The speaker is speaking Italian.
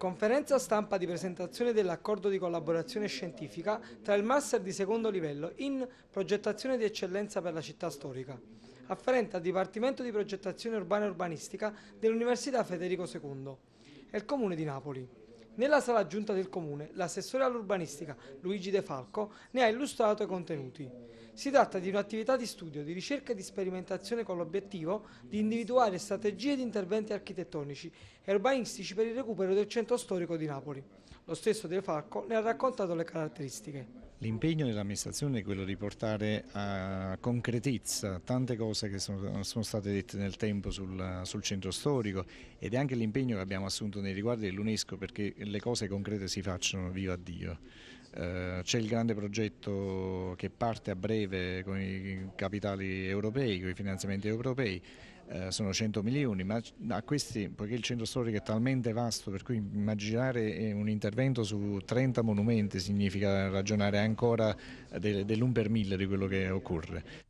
Conferenza stampa di presentazione dell'accordo di collaborazione scientifica tra il Master di secondo livello in progettazione di eccellenza per la città storica, afferente al Dipartimento di progettazione urbana e urbanistica dell'Università Federico II e il Comune di Napoli. Nella sala aggiunta del Comune, l'assessore all'urbanistica Luigi De Falco ne ha illustrato i contenuti. Si tratta di un'attività di studio, di ricerca e di sperimentazione con l'obiettivo di individuare strategie di interventi architettonici e urbanistici per il recupero del centro storico di Napoli. Lo stesso De Falco ne ha raccontato le caratteristiche. L'impegno dell'amministrazione è quello di portare a eh, concretezza tante cose che sono, sono state dette nel tempo sul, sul, centro storico ed è anche l'impegno che abbiamo assunto nei riguardi dell'UNESCO perché le cose concrete si facciano, viva Dio. Eh, c'è il grande progetto che parte a breve con i capitali europei, con i finanziamenti europei, eh, sono 100 milioni, ma a questi, poiché il centro storico è talmente vasto, per cui immaginare eh, un intervento su 30 monumenti significa ragionare ancora dell'un per mille di quello che occorre.